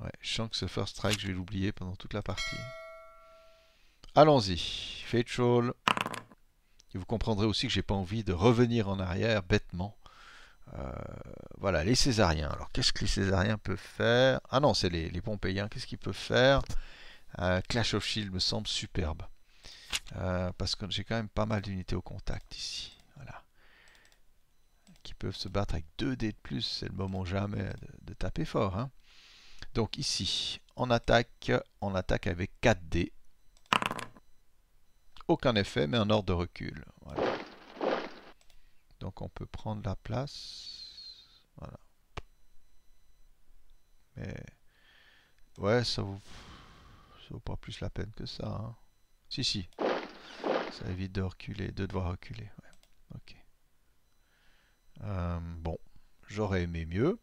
A: Ouais, je sens que ce first strike, je vais l'oublier pendant toute la partie. Allons-y. Faithful. Et vous comprendrez aussi que j'ai pas envie de revenir en arrière bêtement. Euh, voilà, les Césariens. Alors, qu'est-ce que les Césariens peuvent faire Ah non, c'est les, les, Pompéiens. Qu'est-ce qu'ils peuvent faire euh, Clash of Shield me semble superbe. Euh, parce que j'ai quand même pas mal d'unités au contact ici. Voilà. Qui peuvent se battre avec 2 dés de plus. C'est le moment jamais de, taper fort. Hein. Donc ici, on attaque, on attaque avec 4 dés aucun effet, mais un ordre de recul. Donc on peut prendre la place. Voilà. Mais... Ouais, ça vaut... pas plus la peine que ça. Hein. Si, si. Ça évite de reculer, de devoir reculer. Ok. Euh, bon. J'aurais aimé mieux.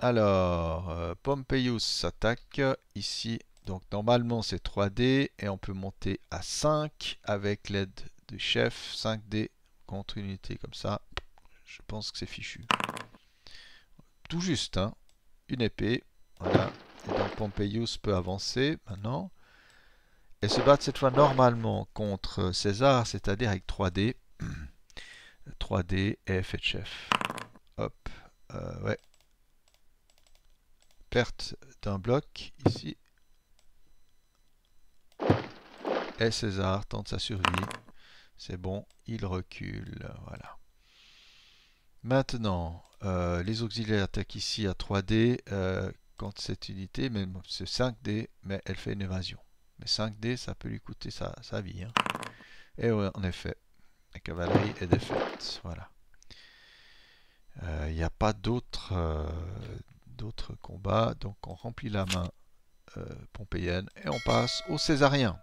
A: Alors, euh, Pompeius s'attaque. Ici, donc normalement c'est 3D et on peut monter à 5 avec l'aide du chef. 5D contre une unité comme ça. Je pense que c'est fichu. Tout juste, hein. Une épée. Voilà. Et donc Pompeius peut avancer maintenant. Et se battre cette fois normalement contre César, c'est-à-dire avec 3D. 3D et effet chef. Hop. Euh, ouais. Perte d'un bloc ici. Et César tente sa survie. C'est bon, il recule. Voilà. Maintenant, euh, les auxiliaires attaquent ici à 3D contre euh, cette unité, c'est 5D, mais elle fait une évasion. Mais 5D, ça peut lui coûter sa, vie. Hein. Et oui, en effet, la cavalerie est défaite. Voilà. Il euh, n'y a pas d'autres combats, donc on remplit la main pompéienne et on passe aux Césariens.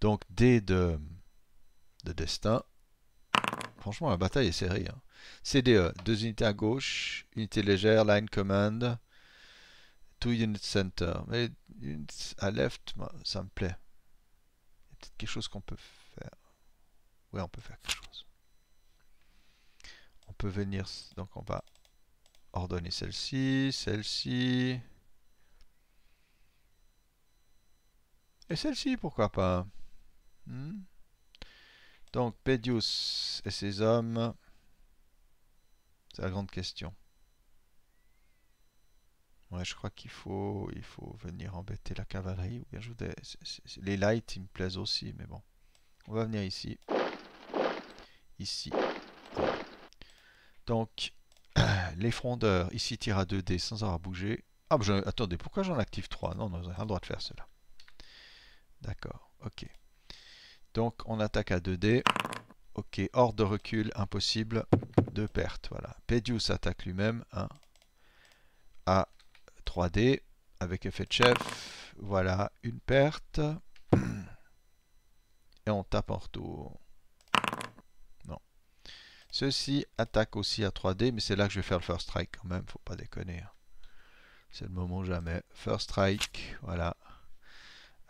A: Donc D de, destin. Franchement, la bataille est serrée. Hein. CDE, deux unités à gauche, unité légère, line command, two unit center. Mais à left, ça me plaît. Il y a peut-être quelque chose qu'on peut faire. Ouais, on peut faire quelque chose. On peut venir, donc on va ordonner celle-ci, celle-ci. Et celle-ci, pourquoi pas Hmm. Donc, Pedius et ses hommes, c'est la grande question. Ouais, je crois qu'il faut, il faut venir embêter la cavalerie. Ou bien les lights, ils me plaisent aussi, mais bon. On va venir ici. Ici. Donc, les frondeurs, ici, tirent à 2D sans avoir bougé. Ah, attendez, pourquoi j'en active 3 Non, non, on a le droit de faire cela. D'accord, ok. Donc on attaque à 2D. Ok, hors de recul, impossible, deux pertes. Voilà. Pedius attaque lui-même à hein. 3D avec effet de chef. Voilà, une perte. Et on tape en retour. Non. Ceci attaque aussi à 3D, mais c'est là que je vais faire le first strike quand même, faut pas déconner. Hein. C'est le moment jamais. First strike, voilà.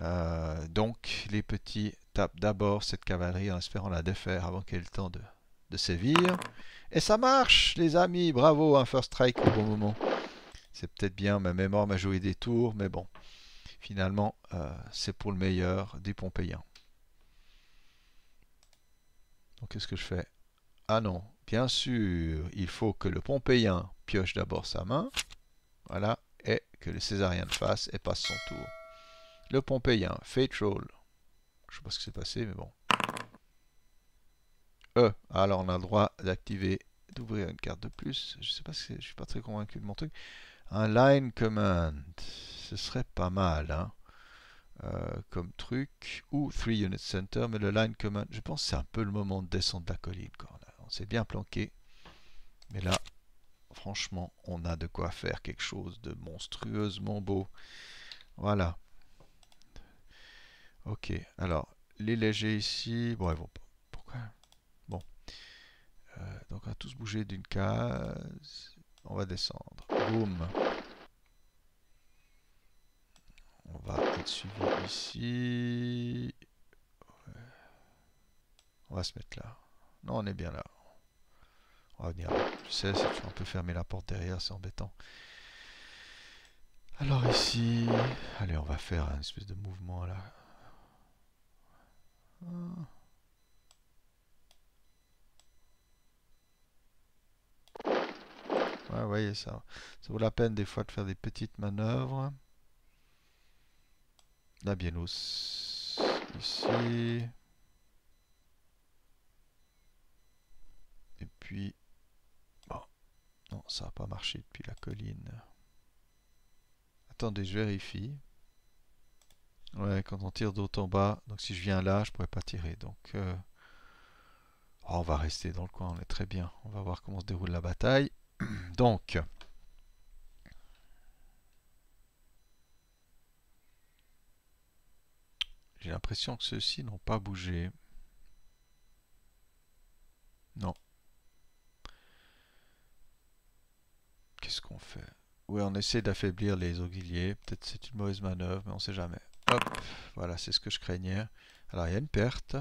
A: Euh, donc les petits tapent d'abord cette cavalerie en espérant la défaire avant qu'elle ait le temps de, sévir. Et ça marche les amis, bravo, un first strike au bon moment. C'est peut-être bien, ma mémoire m'a joué des tours, mais bon, finalement euh, c'est pour le meilleur des Pompéiens. Donc qu'est-ce que je fais Ah non, bien sûr, il faut que le Pompéien pioche d'abord sa main. Voilà, et que le Césarien le fasse et passe son tour. Le Pompéien, Fate Roll. Je sais pas ce qui s'est passé, mais bon. E. Alors on a le droit d'activer, d'ouvrir une carte de plus. Je sais pas si je suis pas très convaincu de mon truc. Un line command. Ce serait pas mal, hein. Euh, comme truc ou 3 unit center mais le line command je pense c'est un peu le moment de descendre la colline on s'est bien planqué mais là franchement on a de quoi faire quelque chose de monstrueusement beau voilà Ok, alors, les légers ici... Bon, ils vont pas... Pourquoi Bon. Euh, donc, on va tous bouger d'une case. On va descendre. Boum. On va être suivi ici. On va se mettre là. Non, on est bien là. On va venir là. Tu sais, si tu fermer la porte derrière, c'est embêtant. Alors ici... Allez, on va faire un espèce de mouvement là. Ah. Ouais, vous voyez, ça, ça vaut la peine des fois de faire des petites manœuvres. La biennose ici. Et puis, bon, non, ça n'a pas marché depuis la colline. Attendez, je vérifie. Ouais, quand on tire d'autant en bas, donc si je viens là, je pourrais pas tirer. Donc, euh, oh, on va rester dans le coin, on est très bien. On va voir comment se déroule la bataille. Donc, j'ai l'impression que ceux-ci n'ont pas bougé. Non. Qu'est-ce qu'on fait Oui, on essaie d'affaiblir les auxiliaires. Peut-être c'est une mauvaise manœuvre, mais on ne sait jamais voilà, c'est ce que je craignais. Alors, il y a une perte.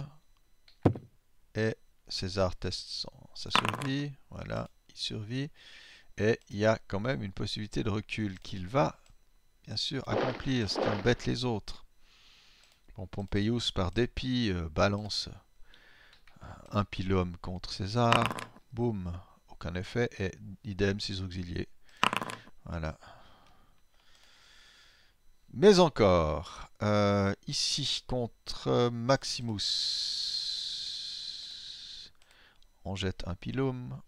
A: Et César teste sa survie. Voilà, il survit. Et il y a quand même une possibilité de recul qu'il va, bien sûr, accomplir, ce qui embête les autres. Bon, Pompeius, par dépit, euh, balance euh, un pilum contre César. Boum, aucun effet. Et idem, ses auxiliaires Voilà, mais encore, euh, ici contre Maximus, on jette un pilum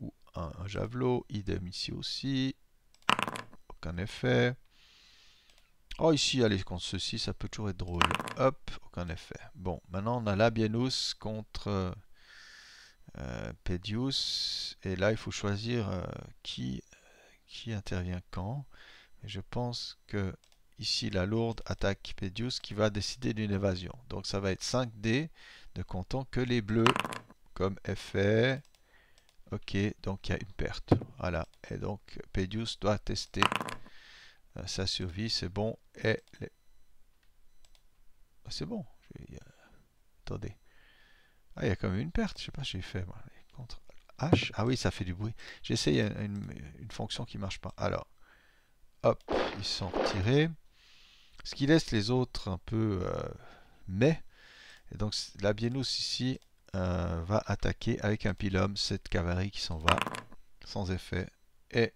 A: ou un, javelot, idem ici aussi, aucun effet. Oh ici, allez, contre ceci, ça peut toujours être drôle. Hop, aucun effet. Bon, maintenant on a Labienus contre euh, euh, Pedius, et là il faut choisir qui, qui intervient quand. je pense que ici la lourde attaque Pedius qui va décider d'une évasion. Donc ça va être 5D, ne comptant que les bleus comme effet. Ok, donc il y a une perte. Voilà, et donc Pedius doit tester euh, sa survie, c'est bon. Et ah, C'est bon, euh, attendez. Ah, il y a quand même une perte, je sais pas, j'ai fait. Moi. Contre H, ah oui, ça fait du bruit. J'essaye une, une, une fonction qui marche pas. Alors, hop, ils sont retirés. Ce qui laisse les autres un peu euh, mais. Et donc la Bienus ici euh, va attaquer avec un pilum cette cavalerie qui s'en va sans effet. Et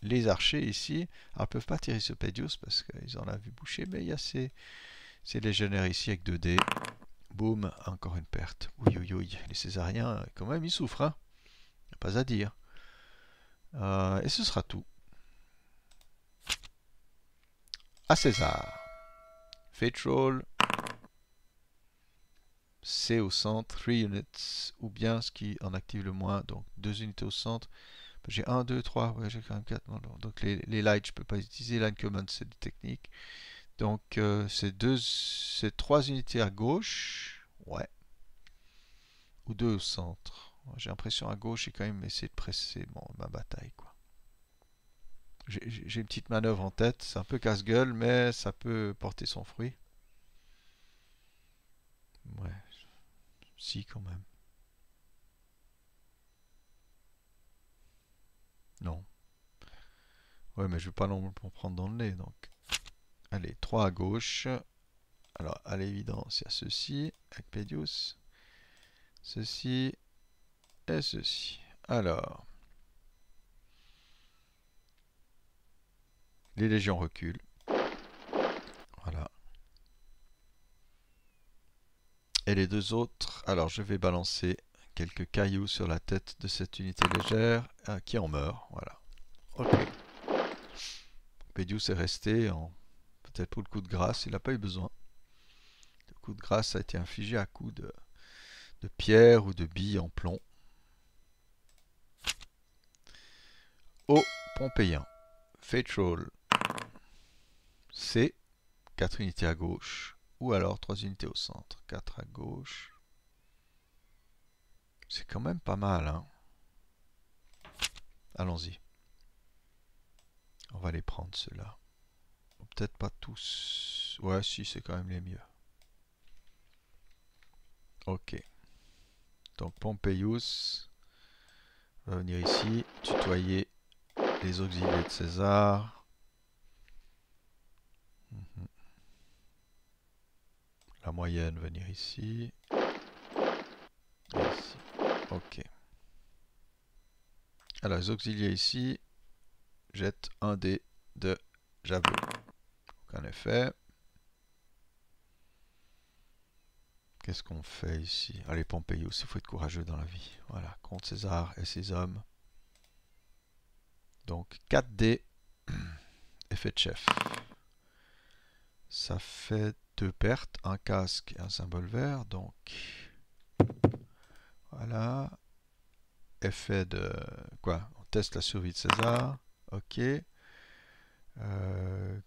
A: les archers ici, alors ils peuvent pas tirer sur Pedius parce qu'ils en la vu boucher, mais il y a ces, légionnaires ici avec 2 dés. Boum, encore une perte. Oui, oui, oui, les Césariens, quand même, ils souffrent. Hein. pas à dire. Euh, et ce sera tout. À César pétrole Roll. C au centre, 3 units, ou bien ce qui en active le moins, donc 2 unités au centre. J'ai 1, 2, 3, ouais, j'ai quand même 4. Donc les, lights, je peux pas utiliser. Line command, c'est des technique. Donc euh, c'est 3 unités à gauche. Ouais. Ou 2 au centre. J'ai l'impression à gauche, j'ai quand même essayé de presser bon, ma bataille. Quoi. J'ai une petite manœuvre en tête, c'est un peu casse-gueule, mais ça peut porter son fruit. Ouais, si quand même. Non. Ouais, mais je ne veux pas non plus prendre dans le nez, donc. Allez, 3 à gauche. Alors, à l'évidence, il y a ceci, avec ceci et ceci. Alors, Les légions reculent. Voilà. Et les deux autres, alors je vais balancer quelques cailloux sur la tête de cette unité légère euh, qui en meurt. Voilà. Ok. Pédius est resté peut-être pour le coup de grâce, il n'a pas eu besoin. Le coup de grâce a été infligé à coups de, de pierre ou de billes en plomb. Au Pompéien, troll c'est 4 unités à gauche, ou alors 3 unités au centre. 4 à gauche. C'est quand même pas mal. Hein Allons-y. On va les prendre ceux-là. Peut-être pas tous. Ouais, si, c'est quand même les mieux. Ok. Donc Pompeius va venir ici, tutoyer les auxiliaires de César. Mhm. La moyenne, venir ici. Ok. Alors, les auxiliaires ici jettent un dé de Javel. aucun effet, Qu'est-ce qu'on fait ici Allez, Pompéi il faut être courageux dans la vie. Voilà, contre César et ses hommes. Donc 4D, effet de chef ça fait deux pertes, un casque et un symbole vert, donc voilà, effet de, quoi, on teste la survie de César, ok, euh,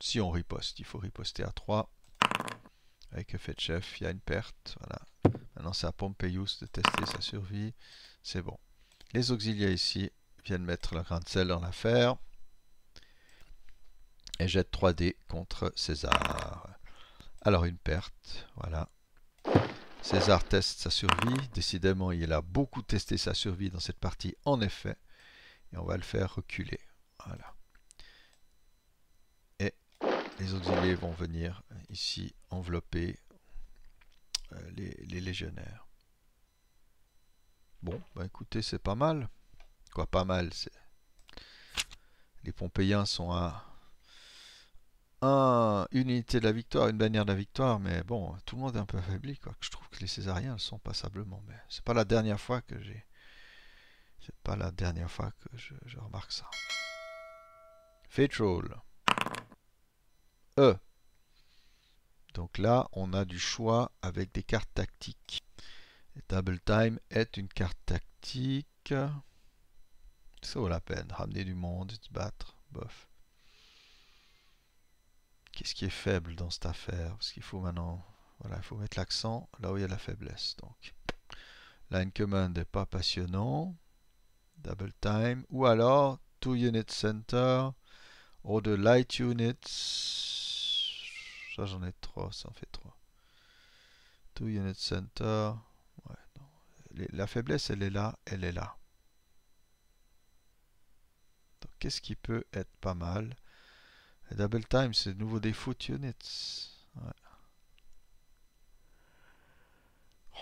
A: si on riposte, il faut riposter à 3, avec effet de chef, il y a une perte, voilà, maintenant c'est à Pompeius de tester sa survie, c'est bon. Les auxiliaires ici viennent mettre le grain de sel dans l'affaire, jette 3D contre César. Alors une perte, voilà. César teste sa survie. Décidément, il a beaucoup testé sa survie dans cette partie, en effet. Et on va le faire reculer. Voilà. Et les auxiliaires vont venir ici envelopper euh, les, légionnaires. Bon, bah écoutez, c'est pas mal. Quoi, pas mal, Les Pompéiens sont à une unité de la victoire, une bannière de la victoire, mais bon, tout le monde est un peu affaibli. Quoi. Je trouve que les Césariens le sont passablement, mais c'est pas la dernière fois que j'ai. C'est pas la dernière fois que je, remarque ça. troll E. Donc là, on a du choix avec des cartes tactiques. Et Table Time est une carte tactique. Ça vaut la peine. Ramener du monde, se battre, bof. Qu'est-ce qui est faible dans cette affaire Parce qu'il faut maintenant... Voilà, il faut mettre l'accent là où il y a la faiblesse. Donc, line command n'est pas passionnant. Double time. Ou alors, two unit center. Ou de light units. Ça, j'en ai trois. Ça en fait trois. Two unit center. La faiblesse, elle est là. Elle est là. qu'est-ce qui peut être pas mal double time, c'est nouveau défaut units. Ouais.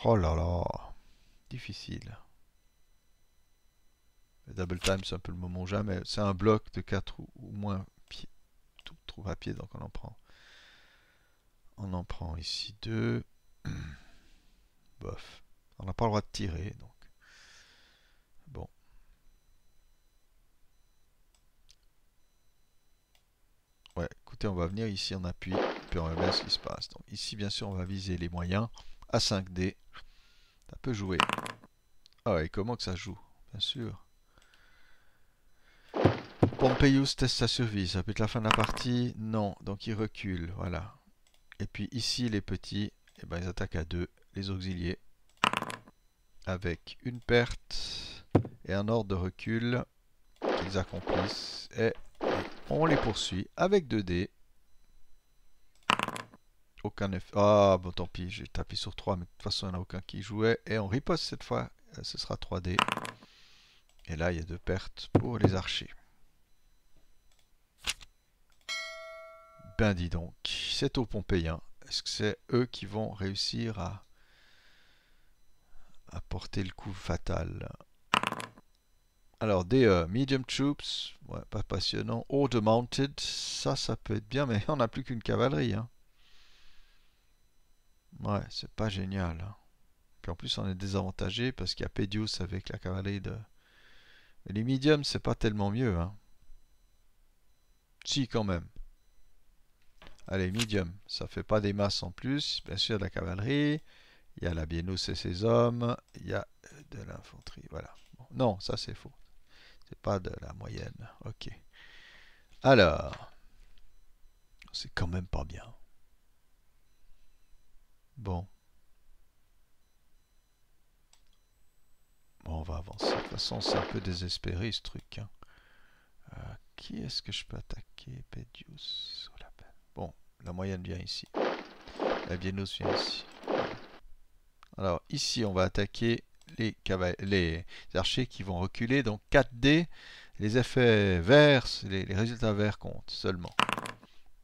A: Oh là là. Difficile. double time, c'est un peu le moment jamais. C'est un bloc de 4 ou, moins pieds. Tout trouve à pied, donc on en prend. On en prend ici 2. Bof. On n'a pas le droit de tirer, donc. écoutez, on va venir ici en appui, puis on va voir ce qui se passe. Donc ici, bien sûr, on va viser les moyens à 5D. Ça peut jouer. Ah, et comment que ça joue Bien sûr. Pompeius teste sa survie. Ça peut être la fin de la partie Non. Donc il recule. Voilà. Et puis ici, les petits, Et eh ben, ils attaquent à deux. Les auxiliers. Avec une perte et un ordre de recul qu'ils accomplissent. Et on les poursuit avec 2 dés. Aucun effet. Ah, bon, tant pis, j'ai tapé sur 3, mais de toute façon, il n'y en a aucun qui jouait. Et on riposte cette fois. Euh, ce sera 3D. Et là, il y a deux pertes pour les archers. Ben dis donc, c'est aux Pompéiens. Est-ce que c'est eux qui vont réussir à, à porter le coup fatal alors, des euh, medium troops, pas passionnant. de mounted, ça, ça peut être bien, mais on n'a plus qu'une cavalerie. Hein. Ouais, c'est pas génial. Hein. Puis en plus, on est désavantagé parce qu'il y a Pedius avec la cavalerie de... les mediums, c'est pas tellement mieux. Hein. Si, quand même. Allez, medium. Ça fait pas des masses en plus. Bien sûr, de la cavalerie. Il y a la Biennus et ses hommes. Il y a euh, de l'infanterie. Voilà. Non, ça c'est faux pas de la moyenne. Ok. Alors. C'est quand même pas bien. Bon. Bon, on va avancer. De toute façon, c'est un peu désespéré ce truc. Hein. Euh, qui est-ce que je peux attaquer Pedius Bon, la moyenne vient ici. La nous vient ici. Alors, ici, on va attaquer les, archers qui vont reculer. Donc 4D, les effets verts, les, résultats verts comptent seulement.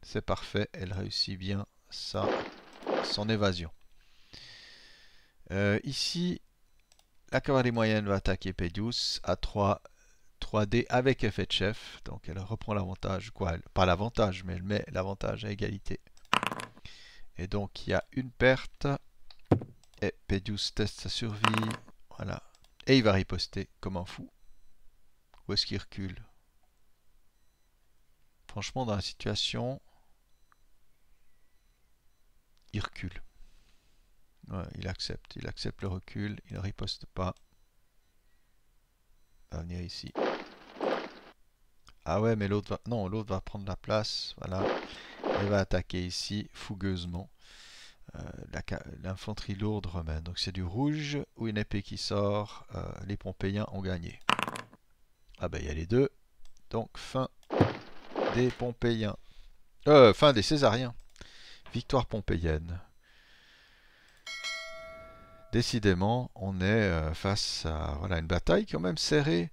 A: C'est parfait, elle réussit bien ça, son évasion. Euh, ici, la cavalerie moyenne va attaquer Pedius à 3, 3D avec effet de chef. Donc elle reprend l'avantage, quoi, pas l'avantage, mais elle met l'avantage à égalité. Et donc il y a une perte. Et Pedius teste sa survie. Voilà. Et il va riposter comme un fou. Où est-ce qu'il recule Franchement, dans la situation, il recule. il accepte. Il accepte le recul. Il ne riposte pas. Il va venir ici. Ah ouais, mais l'autre va... Non, l'autre va prendre la place. Voilà. Il va attaquer ici, fougueusement. Euh, l'infanterie lourde romaine. Donc c'est du rouge ou une épée qui sort. Euh, les Pompéiens ont gagné. Ah ben il y a les deux. Donc fin des Pompéiens. Euh, fin des Césariens. Victoire pompéienne. Décidément, on est face à voilà, une bataille qui quand même serrée.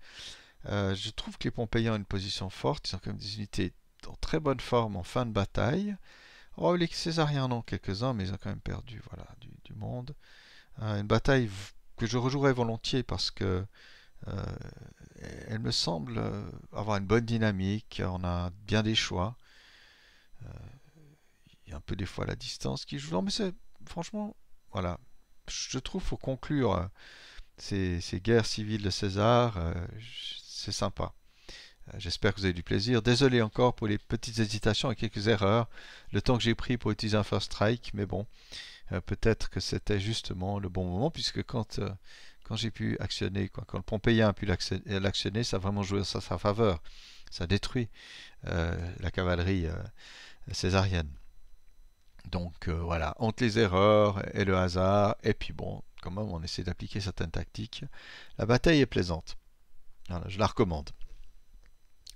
A: je trouve que les Pompéiens ont une position forte. Ils ont quand même des unités en très bonne forme en fin de bataille. Oh, les Césariens, ont quelques-uns, mais ils ont quand même perdu voilà, du, monde. Euh, une bataille que je rejouerai volontiers parce que euh, elle me semble avoir une bonne dynamique, on a bien des choix. Euh, il y a un peu des fois la distance qui joue. mais franchement, voilà, je trouve faut conclure ces guerres civiles de César, c'est sympa. Euh, j'espère que vous avez du plaisir. Désolé encore pour les petites hésitations et quelques erreurs. Le temps que j'ai pris pour utiliser un first strike, mais bon, euh, peut-être que c'était justement le bon moment, puisque quand, euh, quand j'ai pu actionner, quand le Pompéien a pu l'actionner, ça a vraiment joué à sa, faveur. Ça détruit la cavalerie césarienne. Donc voilà, entre les erreurs et le hasard, et puis bon, quand même, on essaie d'appliquer certaines tactiques. La bataille est plaisante. je la recommande.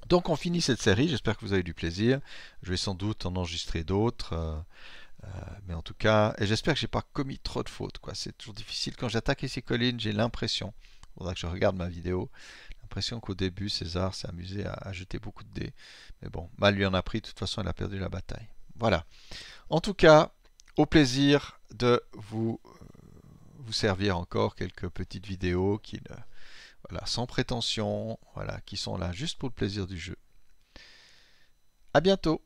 A: Donc on finit cette série, j'espère que vous avez du plaisir. Je vais sans doute en enregistrer d'autres. Euh, euh, mais en tout cas, et j'espère que je n'ai pas commis trop de fautes. Quoi. C'est toujours difficile. Quand j'attaque ces collines, j'ai l'impression, il faudra que je regarde ma vidéo, l'impression qu'au début, César s'est amusé à, jeter beaucoup de dés. Mais bon, mal lui en a pris, de toute façon, il a perdu la bataille. Voilà. En tout cas, au plaisir de vous, euh, vous servir encore quelques petites vidéos qui ne sans prétention, voilà, qui sont là juste pour le plaisir du jeu. À bientôt